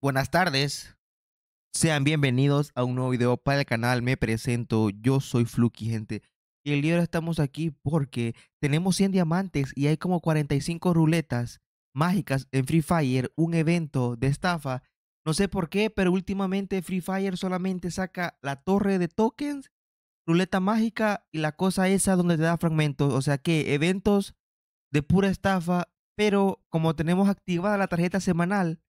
Buenas tardes. Sean bienvenidos a un nuevo video para el canal. Me presento, yo soy Fluky, gente. Y el día de hoy estamos aquí porque tenemos 100 diamantes y hay como 45 ruletas mágicas en Free Fire, un evento de estafa. No sé por qué, pero últimamente Free Fire solamente saca la torre de tokens, ruleta mágica y la cosa esa donde te da fragmentos. O sea que eventos de pura estafa, pero como tenemos activada la tarjeta semanal,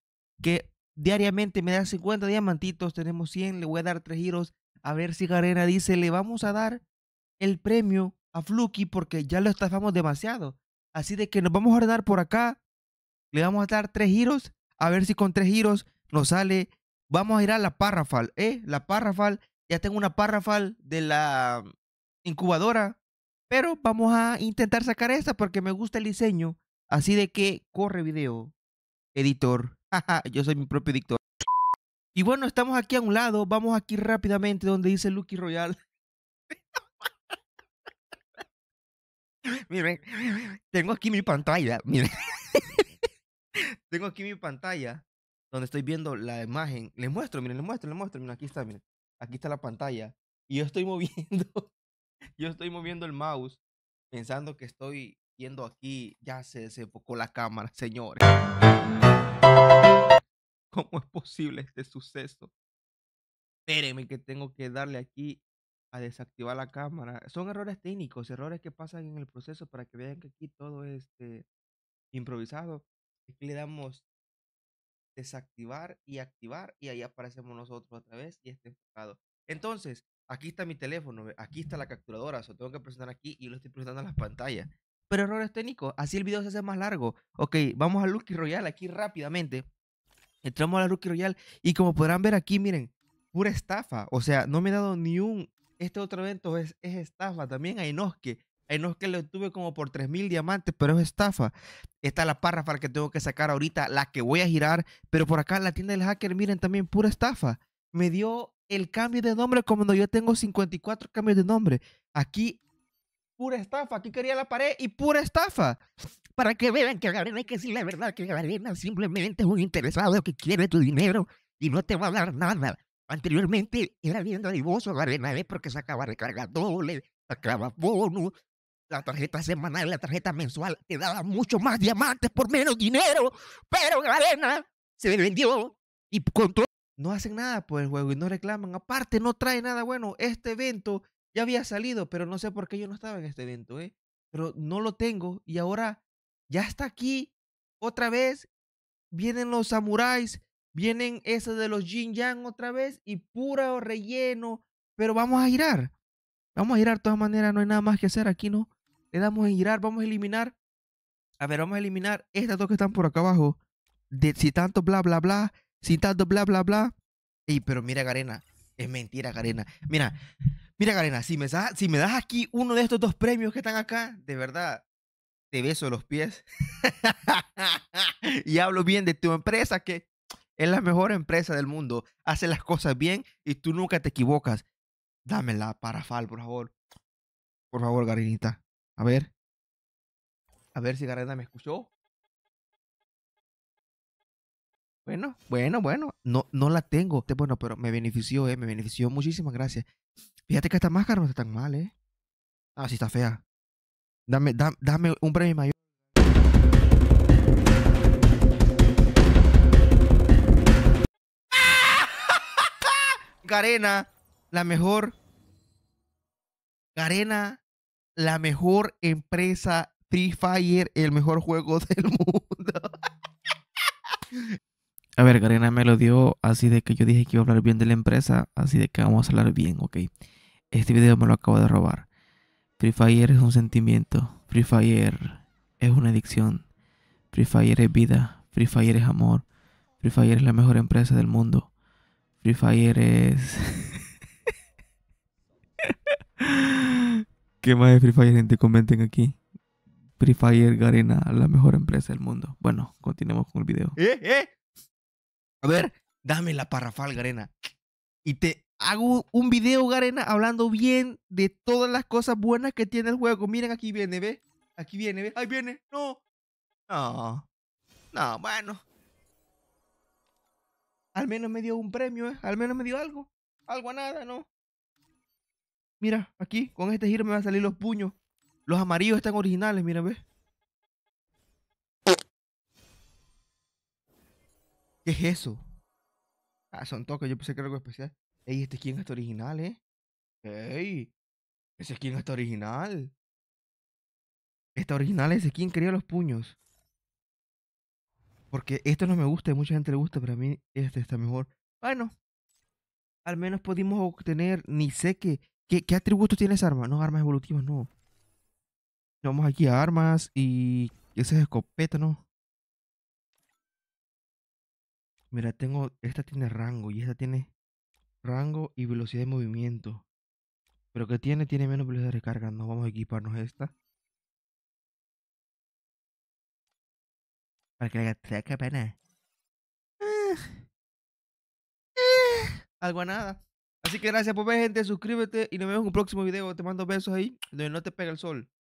que diariamente me da 50 diamantitos, tenemos 100, le voy a dar 3 giros. A ver si Garena dice, le vamos a dar el premio a Fluky porque ya lo estafamos demasiado. Así de que nos vamos a ordenar por acá, le vamos a dar 3 giros, a ver si con 3 giros nos sale. Vamos a ir a la Parrafal, ¿eh? La Parrafal, ya tengo una Parrafal de la incubadora, pero vamos a intentar sacar esta porque me gusta el diseño. Así de que corre video, editor. Yo soy mi propio dictador. Y bueno, estamos aquí a un lado. Vamos aquí rápidamente donde dice Lucky Royal. miren, tengo aquí mi pantalla. Miren. tengo aquí mi pantalla donde estoy viendo la imagen. Les muestro, miren, les muestro, les muestro. Miren, aquí está, miren. Aquí está la pantalla. Y yo estoy moviendo. yo estoy moviendo el mouse pensando que estoy viendo aquí. Ya se desenfocó la cámara, señores. ¿Cómo es posible este suceso? Espérenme que tengo que darle aquí a desactivar la cámara. Son errores técnicos, errores que pasan en el proceso para que vean que aquí todo este, es improvisado. que le damos desactivar y activar y ahí aparecemos nosotros otra vez y este enfocado. Entonces, aquí está mi teléfono, aquí está la capturadora, o tengo que presionar aquí y lo estoy presentando en las pantallas pero errores técnicos. Así el video se hace más largo. Ok, vamos a Lucky Royale aquí rápidamente. Entramos a la Lucky Royale y como podrán ver aquí, miren, pura estafa. O sea, no me he dado ni un... Este otro evento es, estafa. También hay Inosuke. A Inosuke lo tuve como por 3.000 diamantes, pero es estafa. Está la párrafa que tengo que sacar ahorita, la que voy a girar. Pero por acá la tienda del hacker, miren, también pura estafa. Me dio el cambio de nombre como cuando yo tengo 54 cambios de nombre. Aquí pura estafa. Aquí quería la pared y pura estafa. Para que vean que Garena hay que decir la verdad, que Garena simplemente es un interesado que quiere tu dinero y no te va a dar nada. Anteriormente era bien garena Gabriel ¿eh? porque sacaba recarga sacaba bonus, la tarjeta semanal, la tarjeta mensual, te daba mucho más diamantes por menos dinero, pero Garena se vendió y con todo... No hacen nada por el juego y no reclaman. Aparte, no trae nada bueno. Este evento ya había salido, pero no sé por qué yo no estaba en este evento, ¿eh? Pero no lo tengo y ahora ya está aquí otra vez. Vienen los samuráis, vienen esos de los Jin Yang otra vez y puro relleno. Pero vamos a girar. Vamos a girar de todas maneras, no hay nada más que hacer aquí, ¿no? Le damos a girar, vamos a eliminar. A ver, vamos a eliminar estas dos que están por acá abajo. De, si tanto bla bla bla, si tanto bla bla bla. y pero mira, Garena. Es mentira, Garena. Mira, Mira, Garena, si me, das, si me das aquí uno de estos dos premios que están acá, de verdad, te beso los pies. y hablo bien de tu empresa, que es la mejor empresa del mundo. Hace las cosas bien y tú nunca te equivocas. Dámela para Fal, por favor. Por favor, Garinita. A ver. A ver si Garena me escuchó. Bueno, bueno, bueno. No, no la tengo. Bueno, pero me benefició, eh. Me benefició. Muchísimas gracias. Fíjate que esta máscara no está tan mal, ¿eh? Ah, sí está fea. Dame, dame un premio mayor. Garena, la mejor. Garena, la mejor empresa Free Fire, el mejor juego del mundo. A ver, Garena me lo dio así de que yo dije que iba a hablar bien de la empresa, así de que vamos a hablar bien, ok. Este video me lo acabo de robar. Free Fire es un sentimiento. Free Fire es una adicción. Free Fire es vida. Free Fire es amor. Free Fire es la mejor empresa del mundo. Free Fire es... ¿Qué más de Free Fire, gente? Comenten aquí. Free Fire Garena, la mejor empresa del mundo. Bueno, continuemos con el video. ¿Eh? ¿Eh? A ver, dame la parrafal, Garena. Y te, hago un video, Garena, hablando bien de todas las cosas buenas que tiene el juego. Miren, aquí viene, ¿ve? Aquí viene, ¿ve? Ahí viene. No. No. No, bueno. Al menos me dio un premio, ¿eh? Al menos me dio algo. Algo a nada, ¿no? Mira, aquí, con este giro me van a salir los puños. Los amarillos están originales, miren ¿ves? ¿Qué es eso? Ah, son toques, yo pensé que era algo especial. Ey, este skin está original, ¿eh? Ey, ese skin está original. Está original ese skin, quería los puños. Porque esto no me gusta y mucha gente le gusta, pero a mí este está mejor. Bueno, al menos pudimos obtener, ni sé qué, qué, qué atributos tiene esa arma. No, armas evolutivas, no. Vamos aquí a armas y esa es escopeta, ¿no? Mira, tengo, esta tiene rango y esta tiene rango y velocidad de movimiento. Pero que tiene, tiene menos velocidad de recarga. No vamos a equiparnos esta. Para que la que pena. Ah, algo a nada. Así que gracias por ver, gente. Suscríbete y nos vemos en un próximo video. Te mando besos ahí donde no te pega el sol.